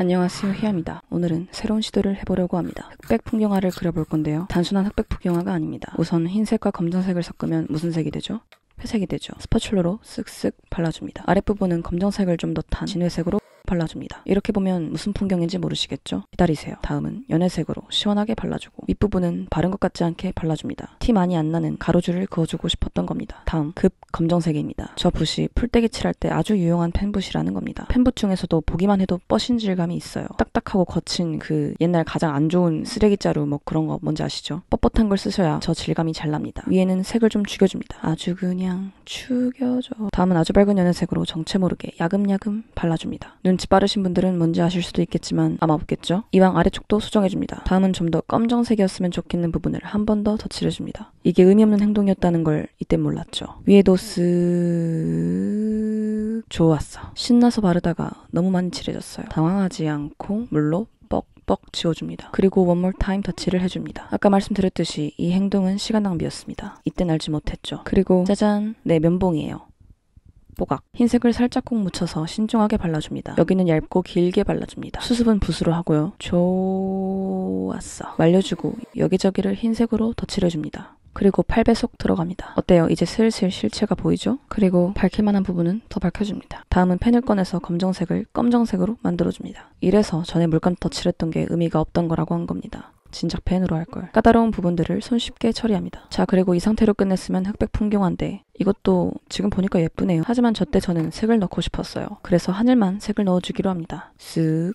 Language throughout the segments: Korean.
안녕하세요 희암이다 오늘은 새로운 시도를 해보려고 합니다. 흑백 풍경화를 그려볼 건데요. 단순한 흑백 풍경화가 아닙니다. 우선 흰색과 검정색을 섞으면 무슨 색이 되죠? 회색이 되죠. 스파츌러로 쓱쓱 발라줍니다. 아랫부분은 검정색을 좀 더 탄 진회색으로 발라줍니다. 이렇게 보면 무슨 풍경인지 모르시겠죠? 기다리세요. 다음은 연회색으로 시원하게 발라주고 윗부분은 바른 것 같지 않게 발라줍니다. 티 많이 안 나는 가로줄을 그어주고 싶었던 겁니다. 다음 급 검정색입니다. 저 붓이 풀떼기 칠할 때 아주 유용한 펜붓이라는 겁니다. 펜붓 중에서도 보기만 해도 뻐신 질감이 있어요. 딱딱하고 거친 그 옛날 가장 안 좋은 쓰레기 자루 뭐 그런 거 뭔지 아시죠? 뻣뻣한 걸 쓰셔야 저 질감이 잘 납니다. 위에는 색을 좀 죽여줍니다. 아주 그냥 죽여줘. 다음은 아주 밝은 연회색으로 정체 모르게 야금야금 발라줍니다. 눈 눈치 빠르신 분들은 뭔지 아실 수도 있겠지만 아마 없겠죠? 이왕 아래쪽도 수정해줍니다. 다음은 좀 더 검정색이었으면 좋겠는 부분을 한 번 더 덧칠해줍니다. 이게 의미 없는 행동이었다는 걸 이때 몰랐죠. 위에도 쓱... 좋았어. 신나서 바르다가 너무 많이 칠해졌어요. 당황하지 않고 물로 뻑뻑 지워줍니다. 그리고 원몰 타임 터치를 해줍니다. 아까 말씀드렸듯이 이 행동은 시간 낭비였습니다. 이때 알지 못했죠. 그리고 짜잔 내 네, 면봉이에요. 뽀각. 흰색을 살짝 콕 묻혀서 신중하게 발라줍니다. 여기는 얇고 길게 발라줍니다. 수습은 붓으로 하고요. 좋았어. 말려주고 여기저기를 흰색으로 덧칠해줍니다. 그리고 8배속 들어갑니다. 어때요? 이제 슬슬 실체가 보이죠? 그리고 밝힐 만한 부분은 더 밝혀줍니다. 다음은 펜을 꺼내서 검정색을 검정색으로 만들어줍니다. 이래서 전에 물감 덧칠했던 게 의미가 없던 거라고 한 겁니다. 진작 펜으로 할걸. 까다로운 부분들을 손쉽게 처리합니다. 자 그리고 이 상태로 끝냈으면 흑백 풍경화인데 이것도 지금 보니까 예쁘네요. 하지만 저때 저는 색을 넣고 싶었어요. 그래서 하늘만 색을 넣어주기로 합니다. 쓱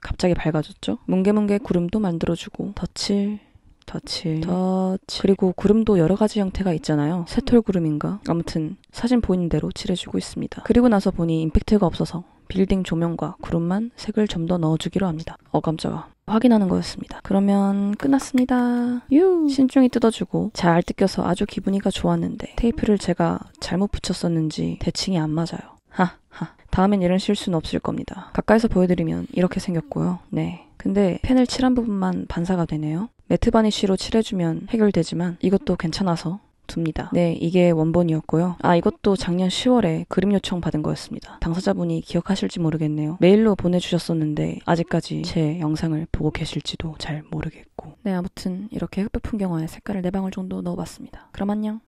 갑자기 밝아졌죠? 뭉게뭉게 구름도 만들어주고 덧칠 덧칠덧칠 그리고 구름도 여러 가지 형태가 있잖아요 새털 구름인가 아무튼 사진 보이는 대로 칠해주고 있습니다 그리고 나서 보니 임팩트가 없어서 빌딩 조명과 구름만 색을 좀 더 넣어주기로 합니다. 어 깜짝아. 확인하는 거였습니다. 그러면 끝났습니다. 유! 신중히 뜯어주고 잘 뜯겨서 아주 기분이가 좋았는데 테이프를 제가 잘못 붙였었는지 대칭이 안 맞아요. 하하. 다음엔 이런 실수는 없을 겁니다. 가까이서 보여드리면 이렇게 생겼고요. 네. 근데 펜을 칠한 부분만 반사가 되네요. 매트 바니쉬로 칠해주면 해결되지만 이것도 괜찮아서 둡니다. 네, 이게 원본이었고요. 아, 이것도 작년 10월에 그림 요청 받은 거였습니다. 당사자분이 기억하실지 모르겠네요. 메일로 보내주셨었는데 아직까지 제 영상을 보고 계실지도 잘 모르겠고. 네, 아무튼 이렇게 흑백 풍경화에 색깔을 4방울 정도 넣어봤습니다. 그럼 안녕.